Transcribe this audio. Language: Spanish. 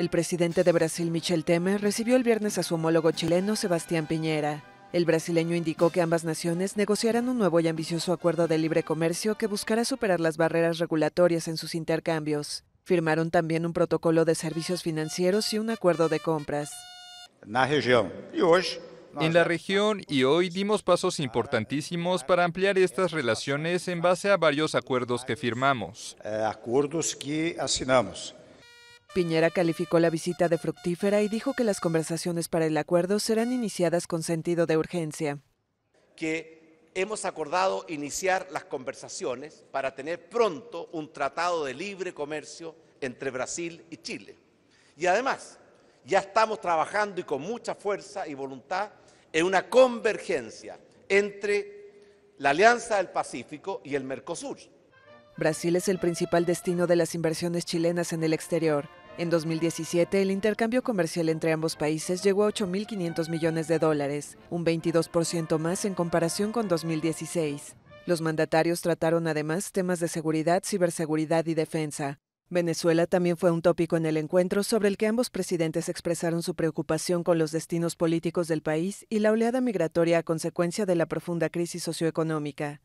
El presidente de Brasil, Michel Temer, recibió el viernes a su homólogo chileno, Sebastián Piñera. El brasileño indicó que ambas naciones negociarán un nuevo y ambicioso acuerdo de libre comercio que buscará superar las barreras regulatorias en sus intercambios. Firmaron también un protocolo de servicios financieros y un acuerdo de compras. E en la región y hoy dimos pasos importantísimos para ampliar estas relaciones en base a varios acuerdos que firmamos. Acuerdos que asignamos. Piñera calificó la visita de fructífera y dijo que las conversaciones para el acuerdo serán iniciadas con sentido de urgencia. Que hemos acordado iniciar las conversaciones para tener pronto un tratado de libre comercio entre Brasil y Chile. Y además, ya estamos trabajando y con mucha fuerza y voluntad en una convergencia entre la Alianza del Pacífico y el Mercosur. Brasil es el principal destino de las inversiones chilenas en el exterior. En 2017, el intercambio comercial entre ambos países llegó a 8.500 millones de dólares, un 22% más en comparación con 2016. Los mandatarios trataron además temas de seguridad, ciberseguridad y defensa. Venezuela también fue un tópico en el encuentro sobre el que ambos presidentes expresaron su preocupación con los destinos políticos del país y la oleada migratoria a consecuencia de la profunda crisis socioeconómica.